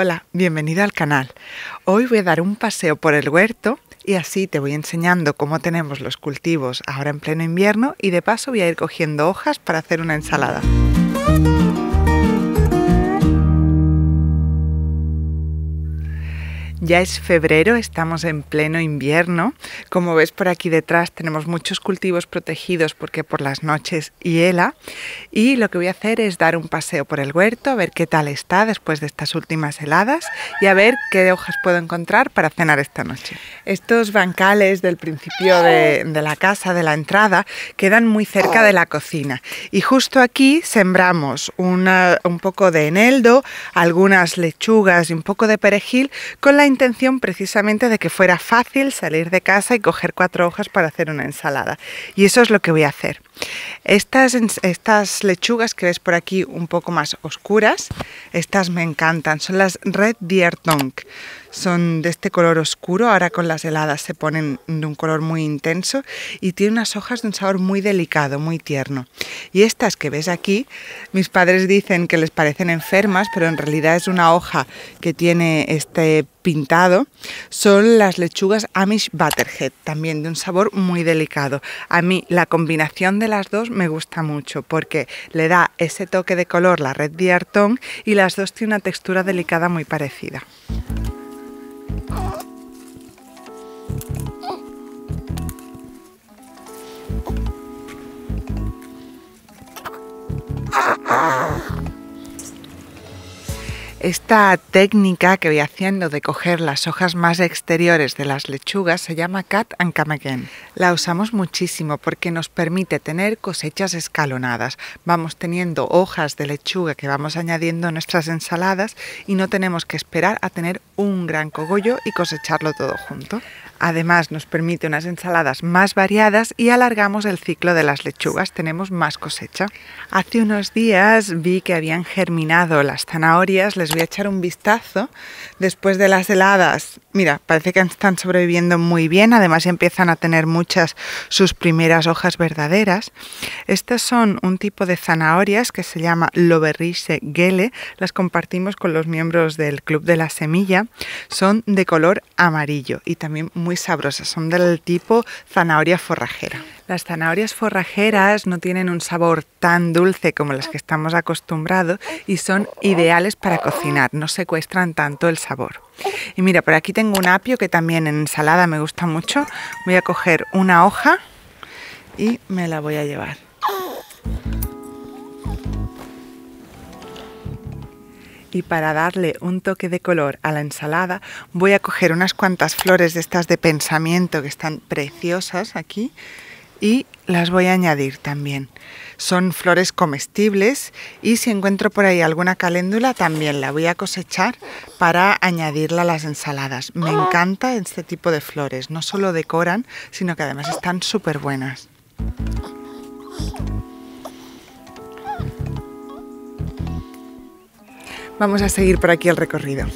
Hola, bienvenido al canal. Hoy voy a dar un paseo por el huerto y así te voy enseñando cómo tenemos los cultivos ahora en pleno invierno y de paso voy a ir cogiendo hojas para hacer una ensalada. Ya es febrero, estamos en pleno invierno. Como ves por aquí detrás tenemos muchos cultivos protegidos porque por las noches hiela. Y lo que voy a hacer es dar un paseo por el huerto, a ver qué tal está después de estas últimas heladas y a ver qué hojas puedo encontrar para cenar esta noche. Estos bancales del principio de, la casa, de la entrada, quedan muy cerca de la cocina. Y justo aquí sembramos un poco de eneldo, algunas lechugas y un poco de perejil con la intención precisamente de que fuera fácil salir de casa y coger cuatro hojas para hacer una ensalada. Y eso es lo que voy a hacer. Estas, estas lechugas que ves por aquí un poco más oscuras, estas me encantan, son las Red Deer Tonk. Son de este color oscuro, ahora con las heladas se ponen de un color muy intenso y tienen unas hojas de un sabor muy delicado, muy tierno. Y estas que ves aquí, mis padres dicen que les parecen enfermas, pero en realidad es una hoja que tiene este pintado son las lechugas Amish Butterhead, también de un sabor muy delicado. A mí la combinación de las dos me gusta mucho porque le da ese toque de color la red diartón y las dos tienen una textura delicada muy parecida. Esta técnica que voy haciendo de coger las hojas más exteriores de las lechugas se llama cut and come again. La usamos muchísimo porque nos permite tener cosechas escalonadas. Vamos teniendo hojas de lechuga que vamos añadiendo a nuestras ensaladas y no tenemos que esperar a tener un gran cogollo y cosecharlo todo junto. Además nos permite unas ensaladas más variadas y alargamos el ciclo de las lechugas, tenemos más cosecha. Hace unos días vi que habían germinado las zanahorias, a echar un vistazo. Después de las heladas, mira, parece que están sobreviviendo muy bien, además empiezan a tener muchas sus primeras hojas verdaderas. Estas son un tipo de zanahorias que se llama Loberrice Gele, las compartimos con los miembros del Club de la Semilla. Son de color amarillo y también muy sabrosas, son del tipo zanahoria forrajera. Las zanahorias forrajeras no tienen un sabor tan dulce como las que estamos acostumbrados y son ideales para cocinar, no secuestran tanto el sabor. Y mira, por aquí tengo un apio que también en ensalada me gusta mucho. Voy a coger una hoja y me la voy a llevar. y para darle un toque de color a la ensalada voy a coger unas cuantas flores de estas de pensamiento que están preciosas aquí y las voy a añadir también. Son flores comestibles y si encuentro por ahí alguna caléndula también la voy a cosechar para añadirla a las ensaladas. Me ah. encanta este tipo de flores, no solo decoran, sino que además están súper buenas. Vamos a seguir por aquí el recorrido.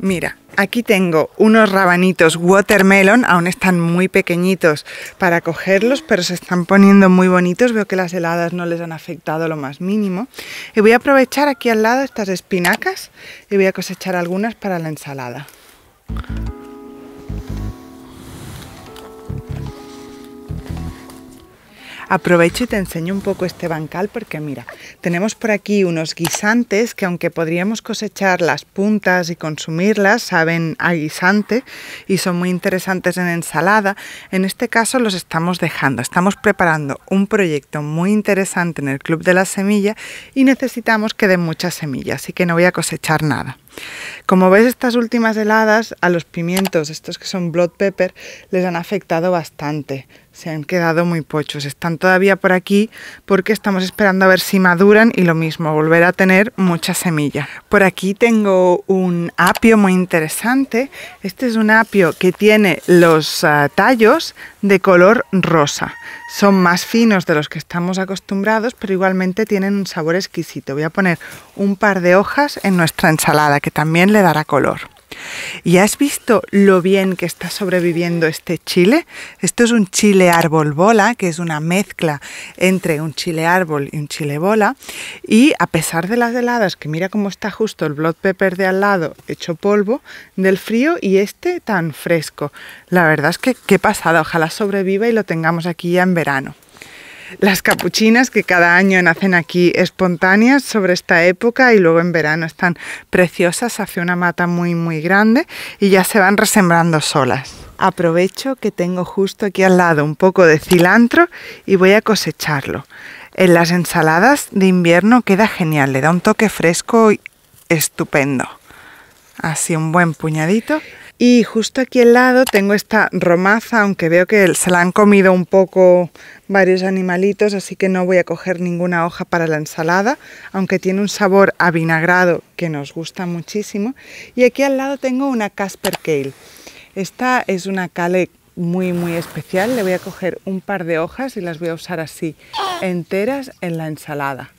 Mira, Aquí tengo unos rabanitos watermelon, aún están muy pequeñitos para cogerlos, pero se están poniendo muy bonitos. Veo que las heladas no les han afectado lo más mínimo. Y voy a aprovechar aquí al lado estas espinacas y voy a cosechar algunas para la ensalada. Aprovecho y te enseño un poco este bancal porque mira, tenemos por aquí unos guisantes que aunque podríamos cosechar las puntas y consumirlas, saben a guisante y son muy interesantes en ensalada. En este caso los estamos dejando. Estamos preparando un proyecto muy interesante en el Club de la Semilla y necesitamos que den muchas semillas, así que no voy a cosechar nada. Como ves, estas últimas heladas a los pimientos, estos que son blood pepper, les han afectado bastante. Se han quedado muy pochos. Están todavía por aquí porque estamos esperando a ver si maduran y lo mismo, volver a tener mucha semilla. Por aquí tengo un apio muy interesante. Este es un apio que tiene los ah, tallos de color rosa. Son más finos de los que estamos acostumbrados, pero igualmente tienen un sabor exquisito. Voy a poner un par de hojas en nuestra ensalada, que también le dará color. ¿Y has visto lo bien que está sobreviviendo este chile? Esto es un chile árbol bola, que es una mezcla entre un chile árbol y un chile bola. Y a pesar de las heladas, que mira cómo está justo el blood pepper de al lado hecho polvo del frío y este tan fresco. La verdad es que qué pasada, ojalá sobreviva y lo tengamos aquí ya en verano las capuchinas que cada año nacen aquí espontáneas sobre esta época y luego en verano están preciosas, hace una mata muy muy grande y ya se van resembrando solas. Aprovecho que tengo justo aquí al lado un poco de cilantro y voy a cosecharlo. En las ensaladas de invierno queda genial, le da un toque fresco y estupendo. Así un buen puñadito y justo aquí al lado tengo esta romaza, aunque veo que se la han comido un poco varios animalitos, así que no voy a coger ninguna hoja para la ensalada, aunque tiene un sabor a vinagrado que nos gusta muchísimo. Y aquí al lado tengo una Casper Kale. Esta es una kale muy muy especial, le voy a coger un par de hojas y las voy a usar así, enteras en la ensalada.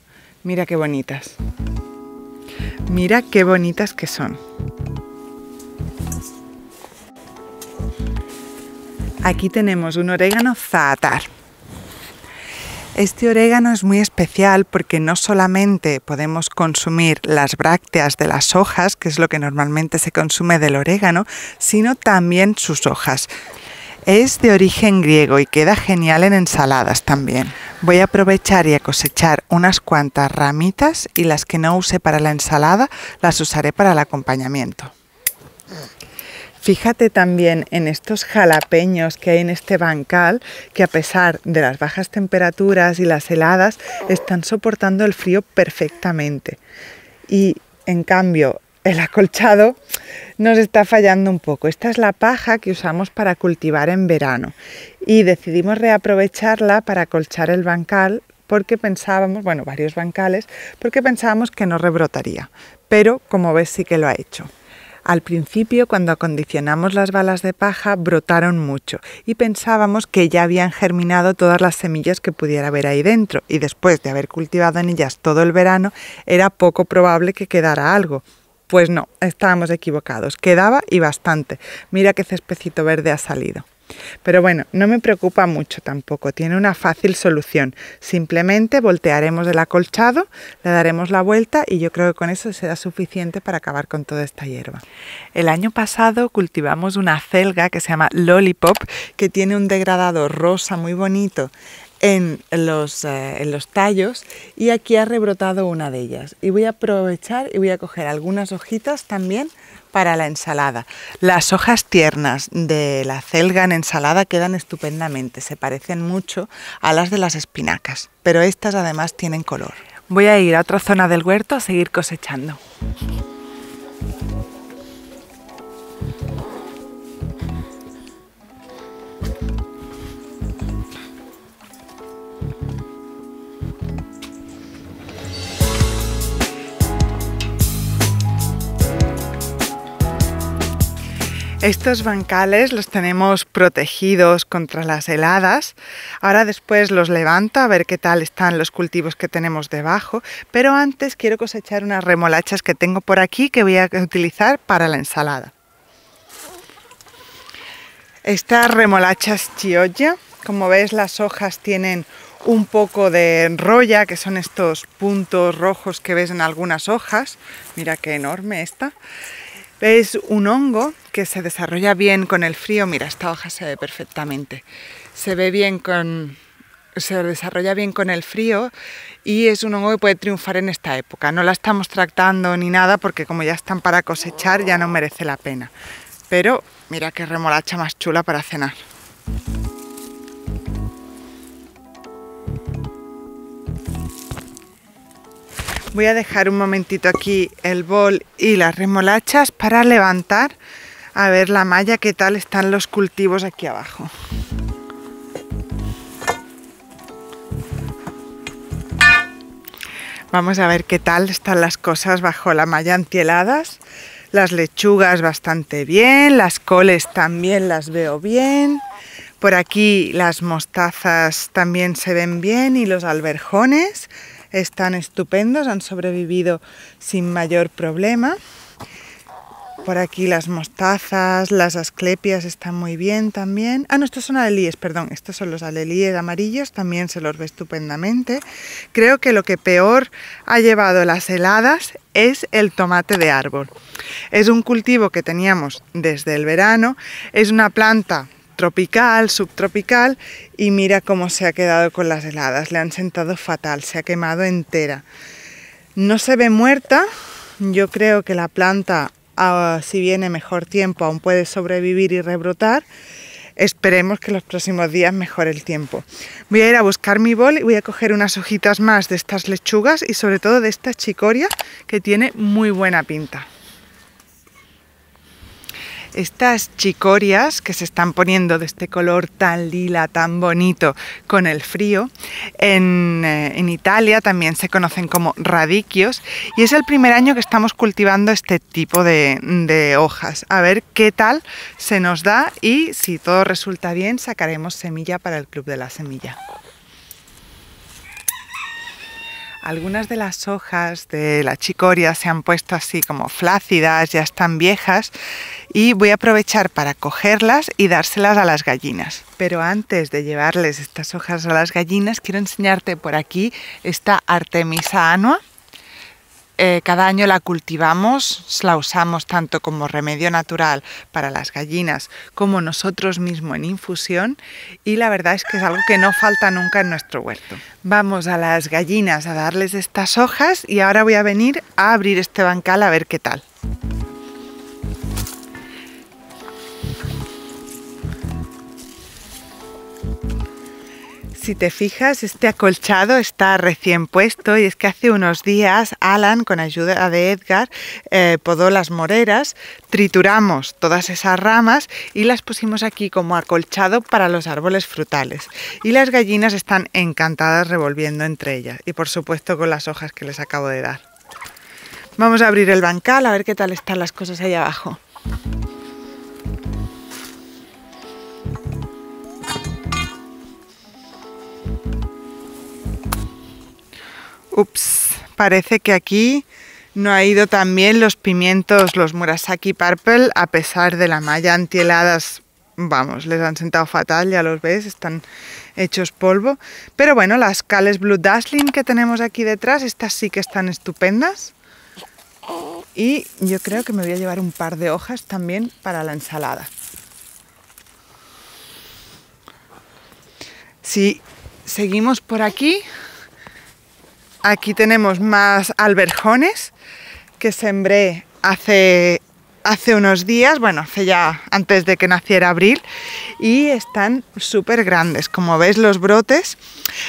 Mira qué bonitas. Mira qué bonitas que son. Aquí tenemos un orégano zaatar. Este orégano es muy especial porque no solamente podemos consumir las brácteas de las hojas, que es lo que normalmente se consume del orégano, sino también sus hojas. Es de origen griego y queda genial en ensaladas también. Voy a aprovechar y a cosechar unas cuantas ramitas y las que no use para la ensalada las usaré para el acompañamiento. Fíjate también en estos jalapeños que hay en este bancal, que a pesar de las bajas temperaturas y las heladas, están soportando el frío perfectamente. Y en cambio, el acolchado nos está fallando un poco. Esta es la paja que usamos para cultivar en verano y decidimos reaprovecharla para acolchar el bancal porque pensábamos, bueno, varios bancales, porque pensábamos que no rebrotaría. Pero como ves sí que lo ha hecho. Al principio, cuando acondicionamos las balas de paja, brotaron mucho y pensábamos que ya habían germinado todas las semillas que pudiera haber ahí dentro y después de haber cultivado en ellas todo el verano, era poco probable que quedara algo. Pues no, estábamos equivocados, quedaba y bastante. Mira qué cespecito verde ha salido. Pero bueno, no me preocupa mucho tampoco, tiene una fácil solución. Simplemente voltearemos el acolchado, le daremos la vuelta y yo creo que con eso será suficiente para acabar con toda esta hierba. El año pasado cultivamos una celga que se llama Lollipop, que tiene un degradado rosa muy bonito en los, eh, en los, tallos y aquí ha rebrotado una de ellas. Y voy a aprovechar y voy a coger algunas hojitas también para la ensalada. Las hojas tiernas de la celga en ensalada quedan estupendamente, se parecen mucho a las de las espinacas, pero estas además tienen color. Voy a ir a otra zona del huerto a seguir cosechando. Estos bancales los tenemos protegidos contra las heladas. Ahora después los levanto a ver qué tal están los cultivos que tenemos debajo. Pero antes quiero cosechar unas remolachas que tengo por aquí que voy a utilizar para la ensalada. Estas remolachas chiolla, como veis las hojas tienen un poco de enrolla, que son estos puntos rojos que ves en algunas hojas. Mira qué enorme esta. Es un hongo que se desarrolla bien con el frío. Mira, esta hoja se ve perfectamente. Se ve bien con... Se desarrolla bien con el frío y es un hongo que puede triunfar en esta época. No la estamos tratando ni nada porque como ya están para cosechar ya no merece la pena. Pero mira qué remolacha más chula para cenar. Voy a dejar un momentito aquí el bol y las remolachas para levantar a ver la malla, qué tal están los cultivos aquí abajo. Vamos a ver qué tal están las cosas bajo la malla antieladas. Las lechugas bastante bien, las coles también las veo bien. Por aquí las mostazas también se ven bien y los alberjones están estupendos, han sobrevivido sin mayor problema. Por aquí las mostazas, las asclepias están muy bien también. Ah, no, estos son alelíes, perdón, estos son los alelíes amarillos, también se los ve estupendamente. Creo que lo que peor ha llevado las heladas es el tomate de árbol. Es un cultivo que teníamos desde el verano, es una planta tropical, subtropical y mira cómo se ha quedado con las heladas, le han sentado fatal, se ha quemado entera. No se ve muerta, yo creo que la planta, ah, si viene mejor tiempo, aún puede sobrevivir y rebrotar. Esperemos que los próximos días mejore el tiempo. Voy a ir a buscar mi bol y voy a coger unas hojitas más de estas lechugas y sobre todo de esta chicoria que tiene muy buena pinta. Estas chicorias que se están poniendo de este color tan lila, tan bonito con el frío, en, eh, en Italia también se conocen como radiquios y es el primer año que estamos cultivando este tipo de, de hojas. A ver qué tal se nos da y si todo resulta bien sacaremos semilla para el Club de la Semilla. Algunas de las hojas de la chicoria se han puesto así como flácidas, ya están viejas y voy a aprovechar para cogerlas y dárselas a las gallinas. Pero antes de llevarles estas hojas a las gallinas, quiero enseñarte por aquí esta Artemisa anua. Eh, cada año la cultivamos, la usamos tanto como remedio natural para las gallinas como nosotros mismos en infusión y la verdad es que es algo que no falta nunca en nuestro huerto. Vamos a las gallinas a darles estas hojas y ahora voy a venir a abrir este bancal a ver qué tal. Si te fijas, este acolchado está recién puesto y es que hace unos días Alan, con ayuda de Edgar, eh, podó las moreras, trituramos todas esas ramas y las pusimos aquí como acolchado para los árboles frutales. Y las gallinas están encantadas revolviendo entre ellas y por supuesto con las hojas que les acabo de dar. Vamos a abrir el bancal a ver qué tal están las cosas ahí abajo. Ups, parece que aquí no ha ido tan bien los pimientos, los Murasaki Purple, a pesar de la malla antieladas. Vamos, les han sentado fatal, ya los ves, están hechos polvo. Pero bueno, las cales Blue Dazzling que tenemos aquí detrás, estas sí que están estupendas. Y yo creo que me voy a llevar un par de hojas también para la ensalada. Si seguimos por aquí, Aquí tenemos más alberjones que sembré hace hace unos días, bueno, hace ya antes de que naciera abril, y están súper grandes. Como veis los brotes,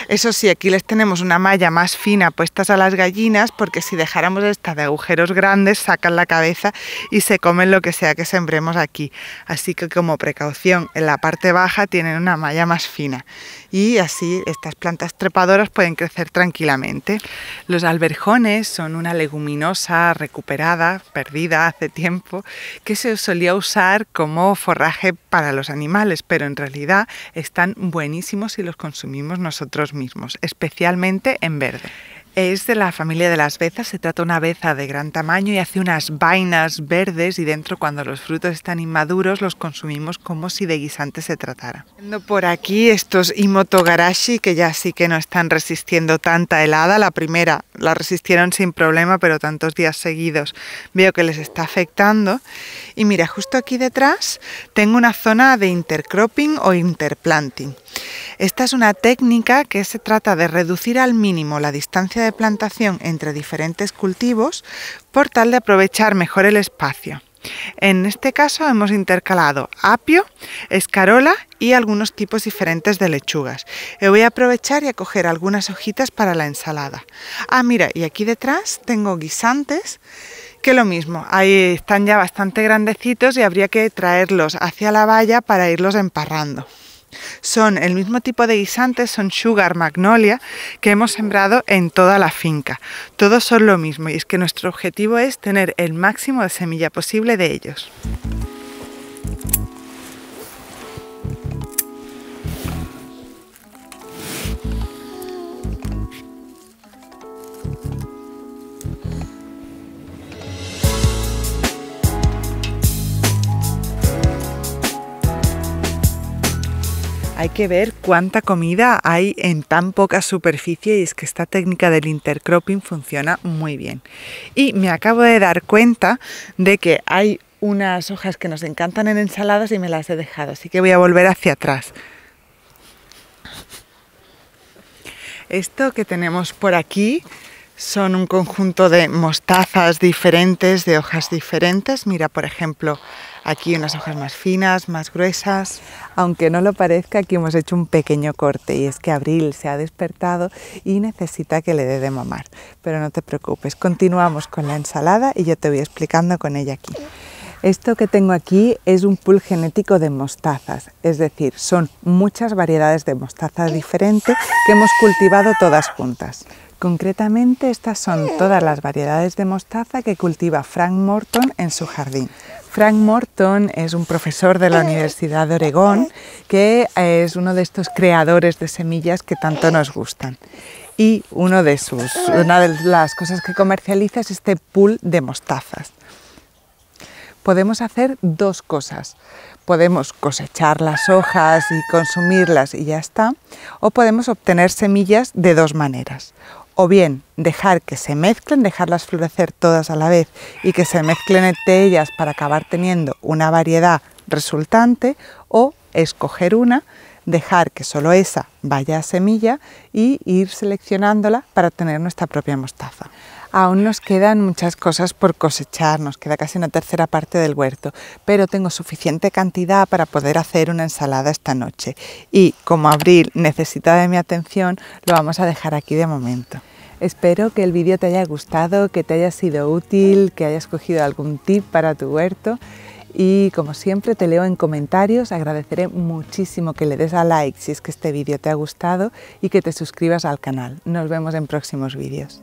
eso sí, aquí les tenemos una malla más fina puestas a las gallinas, porque si dejáramos esta de agujeros grandes, sacan la cabeza y se comen lo que sea que sembremos aquí. Así que como precaución, en la parte baja tienen una malla más fina y así estas plantas trepadoras pueden crecer tranquilamente. Los alberjones son una leguminosa recuperada, perdida hace tiempo, que se solía usar como forraje para los animales, pero en realidad están buenísimos si los consumimos nosotros mismos, especialmente en verde. Es de la familia de las bezas, se trata una beza de gran tamaño y hace unas vainas verdes y dentro cuando los frutos están inmaduros los consumimos como si de guisante se tratara. Viendo por aquí estos imotogarashi que ya sí que no están resistiendo tanta helada, la primera la resistieron sin problema pero tantos días seguidos veo que les está afectando y mira justo aquí detrás tengo una zona de intercropping o interplanting. Esta es una técnica que se trata de reducir al mínimo la distancia de plantación entre diferentes cultivos por tal de aprovechar mejor el espacio. En este caso hemos intercalado apio, escarola y algunos tipos diferentes de lechugas. Eh, voy a aprovechar y a coger algunas hojitas para la ensalada. Ah, mira, y aquí detrás tengo guisantes que lo mismo, ahí están ya bastante grandecitos y habría que traerlos hacia la valla para irlos emparrando. Son el mismo tipo de guisantes, son sugar magnolia, que hemos sembrado en toda la finca. Todos son lo mismo y es que nuestro objetivo es tener el máximo de semilla posible de ellos. Hay que ver cuánta comida hay en tan poca superficie y es que esta técnica del intercropping funciona muy bien. Y me acabo de dar cuenta de que hay unas hojas que nos encantan en ensaladas y me las he dejado, así que voy a volver hacia atrás. Esto que tenemos por aquí son un conjunto de mostazas diferentes, de hojas diferentes. Mira, por ejemplo, aquí unas hojas más finas, más gruesas. Aunque no lo parezca, aquí hemos hecho un pequeño corte y es que Abril se ha despertado y necesita que le dé de mamar. Pero no te preocupes, continuamos con la ensalada y yo te voy explicando con ella aquí. Esto que tengo aquí es un pool genético de mostazas, es decir, son muchas variedades de mostaza diferente que hemos cultivado todas juntas. Concretamente, estas son todas las variedades de mostaza que cultiva Frank Morton en su jardín. Frank Morton es un profesor de la Universidad de Oregón que eh, es uno de estos creadores de semillas que tanto nos gustan. Y una de las cosas que comercializa es este pool de mostazas. Podemos hacer dos cosas. Podemos cosechar las hojas y consumirlas y ya está. O podemos obtener semillas de dos maneras o bien dejar que se mezclen, dejarlas florecer todas a la vez y que se mezclen entre ellas para acabar teniendo una variedad resultante o escoger una, dejar que solo esa vaya a semilla y ir seleccionándola para tener nuestra propia mostaza. Aún nos quedan muchas cosas por cosechar, nos queda casi una tercera parte del huerto, pero tengo suficiente cantidad para poder hacer una ensalada esta noche. Y como abril necesita de mi atención, lo vamos a dejar aquí de momento. Espero que el vídeo te haya gustado, que te haya sido útil, que hayas cogido algún tip para tu huerto y como siempre te leo en comentarios, agradeceré muchísimo que le des a like si es que este vídeo te ha gustado y que te suscribas al canal. Nos vemos en próximos vídeos.